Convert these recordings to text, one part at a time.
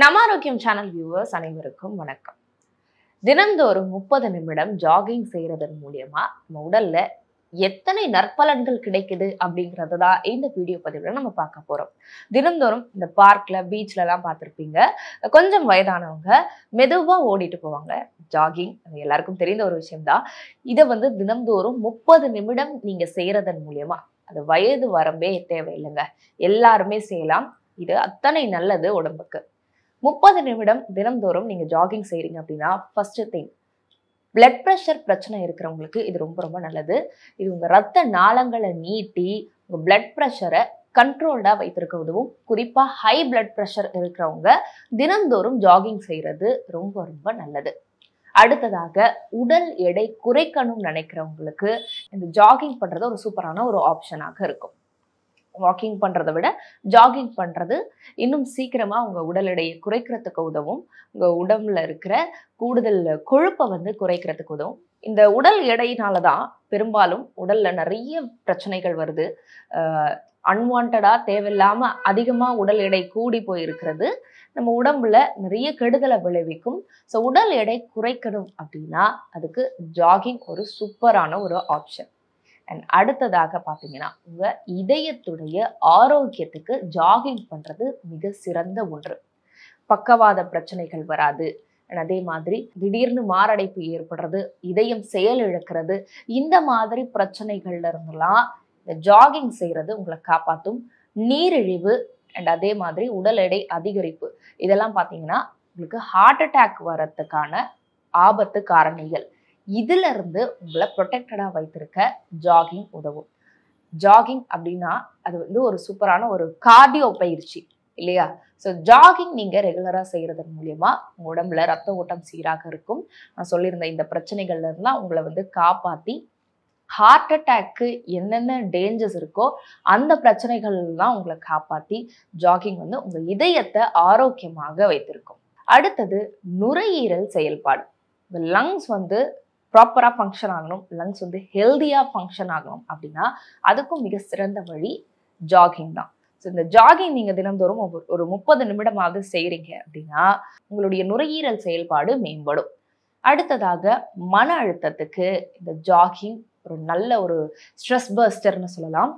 நம்ம ஆரோக்கியம் channel viewers அனைவருக்கும் வணக்கம் தினந்தோறும் முப்பது நிமிடம் ஜாகிங் செய்கிறதன் மூலியமா நம்ம உடல்ல எத்தனை நற்பலன்கள் கிடைக்குது அப்படிங்கிறது தான் இந்த வீடியோ பதிவில் நம்ம பார்க்க போகிறோம் தினந்தோறும் இந்த பார்க்கில் பீச்லலாம் பார்த்துருப்பீங்க கொஞ்சம் வயதானவங்க மெதுவாக ஓடிட்டு போவாங்க ஜாகிங் அது எல்லாருக்கும் தெரிந்த ஒரு விஷயம்தான் இதை வந்து தினந்தோறும் முப்பது நிமிடம் நீங்கள் செய்கிறதன் மூலியமா அது வயது வரம்பே தேவையில்லைங்க எல்லாருமே செய்யலாம் இது அத்தனை நல்லது உடம்புக்கு முப்பது நிமிடம் தினந்தோறும் நீங்கள் ஜாகிங் செய்கிறீங்க அப்படின்னா ஃபர்ஸ்ட் திங் பிளட் ப்ரெஷர் பிரச்சனை இருக்கிறவங்களுக்கு இது ரொம்ப ரொம்ப நல்லது இது உங்கள் ரத்த நாளங்களை நீட்டி உங்கள் பிளட் ப்ரெஷரை கண்ட்ரோல்டா வைத்திருக்க உதவும் குறிப்பாக ஹை பிளட் ப்ரெஷர் இருக்கிறவங்க தினந்தோறும் ஜாகிங் செய்கிறது ரொம்ப ரொம்ப நல்லது அடுத்ததாக உடல் எடை குறைக்கணும்னு நினைக்கிறவங்களுக்கு இந்த ஜாகிங் பண்ணுறது ஒரு சூப்பரான ஒரு ஆப்ஷனாக இருக்கும் வாக்கிங் பண்ணுறதை விட ஜாகிங் பண்ணுறது இன்னும் சீக்கிரமாக உங்கள் உடல் எடையை குறைக்கிறதுக்கு உதவும் உங்கள் உடம்புல இருக்கிற கூடுதல் கொழுப்பை வந்து குறைக்கிறதுக்கு உதவும் இந்த உடல் எடையினால தான் பெரும்பாலும் உடலில் நிறைய பிரச்சனைகள் வருது அன்வான்டாக தேவையில்லாமல் அதிகமாக உடல் எடை கூடி போயிருக்கிறது நம்ம உடம்புல நிறைய கெடுதலை விளைவிக்கும் ஸோ உடல் எடை குறைக்கணும் அப்படின்னா அதுக்கு ஜாகிங் ஒரு சூப்பரான ஒரு ஆப்ஷன் அண்ட் அடுத்ததாக பார்த்தீங்கன்னா உங்கள் இதயத்துடைய ஆரோக்கியத்துக்கு ஜாகிங் பண்ணுறது மிக சிறந்த ஒன்று பக்கவாத பிரச்சனைகள் வராது அண்ட் அதே மாதிரி திடீர்னு மாரடைப்பு ஏற்படுறது இதயம் செயல் இழக்கிறது இந்த மாதிரி பிரச்சனைகள்ல இருந்தெல்லாம் இந்த ஜாகிங் செய்கிறது உங்களை காப்பாற்றும் நீரிழிவு அண்ட் அதே மாதிரி உடல் எடை அதிகரிப்பு இதெல்லாம் பார்த்தீங்கன்னா உங்களுக்கு ஹார்ட் அட்டாக் வர்றதுக்கான ஆபத்து காரணிகள் இதிலிருந்து உங்களை ப்ரொடெக்டடாக வைத்திருக்க ஜாகிங் உதவும் ஜாகிங் அப்படின்னா அது வந்து ஒரு சூப்பரான ஒரு கார்டியோ பயிற்சி இல்லையா ஸோ ஜாகிங் நீங்கள் ரெகுலராக செய்கிறதன் மூலயமா உங்கள் உடம்புல ரத்த ஓட்டம் சீராக இருக்கும் நான் சொல்லியிருந்த இந்த பிரச்சனைகள்ல இருந்தால் உங்களை வந்து காப்பாற்றி ஹார்ட் அட்டாக்கு என்னென்ன டேஞ்சர்ஸ் இருக்கோ அந்த பிரச்சனைகள்லாம் உங்களை காப்பாற்றி ஜாகிங் வந்து உங்கள் இதயத்தை ஆரோக்கியமாக வைத்திருக்கும் அடுத்தது நுரையீரல் செயல்பாடு இந்த லங்ஸ் வந்து ப்ராப்பராக ஃபங்க்ஷன் ஆகணும் லங்ஸ் வந்து ஹெல்த்தியாக ஃபங்க்ஷன் ஆகணும் அப்படின்னா அதுக்கும் மிக சிறந்த வழி ஜாகிங் தான் ஸோ இந்த ஜாகிங் நீங்கள் தினந்தோறும் ஒரு ஒரு முப்பது நிமிடமாவது செய்கிறீங்க அப்படின்னா உங்களுடைய நுரையீரல் செயல்பாடு மேம்படும் அடுத்ததாக மன அழுத்தத்துக்கு இந்த ஜாகிங் ஒரு நல்ல ஒரு ஸ்ட்ரெஸ் பஸ்டர்னு சொல்லலாம்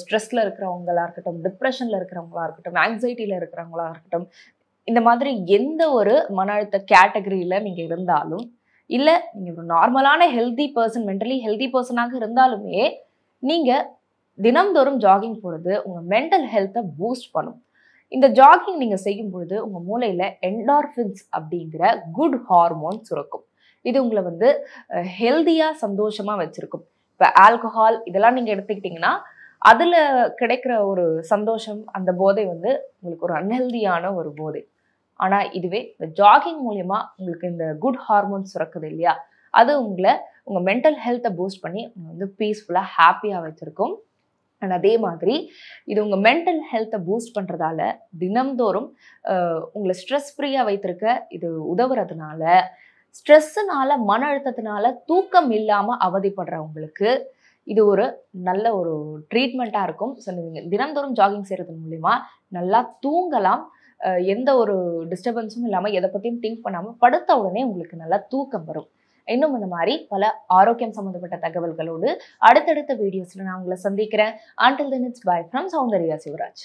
ஸ்ட்ரெஸ்ல இருக்கிறவங்களா இருக்கட்டும் டிப்ரெஷன்ல இருக்கிறவங்களா இருக்கட்டும் ஆங்ஸைட்டியில இருக்கிறவங்களா இருக்கட்டும் இந்த மாதிரி எந்த ஒரு மன அழுத்த கேட்டகரியில் நீங்கள் இருந்தாலும் இல்லை நீங்கள் ஒரு நார்மலான ஹெல்தி பர்சன் மென்டலி ஹெல்தி பர்சனாக இருந்தாலுமே நீங்கள் தினம்தோறும் ஜாகிங் போகிறது உங்கள் மென்டல் ஹெல்த்தை பூஸ்ட் பண்ணும் இந்த ஜாகிங் நீங்கள் செய்யும் பொழுது உங்கள் மூளையில் என்டார்ஃபின்ஸ் அப்படிங்கிற குட் ஹார்மோன் சுரக்கும் இது உங்களை வந்து ஹெல்தியாக சந்தோஷமாக வச்சுருக்கும் இப்போ ஆல்கஹால் இதெல்லாம் நீங்கள் எடுத்துக்கிட்டிங்கன்னா அதில் கிடைக்கிற ஒரு சந்தோஷம் அந்த போதை வந்து உங்களுக்கு ஒரு அன்ஹெல்தியான ஒரு போதை ஆனால் இதுவே இந்த ஜாகிங் மூலயமா உங்களுக்கு இந்த குட் ஹார்மோன் சுரக்குது இல்லையா அது உங்களை உங்கள் மென்டல் ஹெல்த்தை பூஸ்ட் பண்ணி வந்து பீஸ்ஃபுல்லாக ஹாப்பியாக வச்சுருக்கும் அண்ட் அதே மாதிரி இது உங்கள் மென்டல் ஹெல்த்தை பூஸ்ட் பண்ணுறதால தினம்தோறும் உங்களை ஸ்ட்ரெஸ் ஃப்ரீயாக வைத்திருக்க இது உதவுறதுனால ஸ்ட்ரெஸ்ஸுனால மன அழுத்தத்தினால தூக்கம் இல்லாமல் அவதிப்படுறவங்களுக்கு இது ஒரு நல்ல ஒரு ட்ரீட்மெண்ட்டாக இருக்கும் ஸோ நீங்கள் தினந்தோறும் ஜாகிங் செய்கிறது மூலிமா நல்லா தூங்கலாம் எந்த ஒரு டிஸ்டர்பன்ஸும் இல்லாமல் எதை பற்றியும் திங்க் பண்ணாமல் படுத்த உடனே உங்களுக்கு நல்லா தூக்கம் வரும் இன்னும் இந்த மாதிரி பல ஆரோக்கியம் சம்மந்தப்பட்ட தகவல்களோடு அடுத்தடுத்த வீடியோஸில் நான் உங்களை சந்திக்கிறேன் ஆண்டில் தின் it's bye from Soundarya Shivraj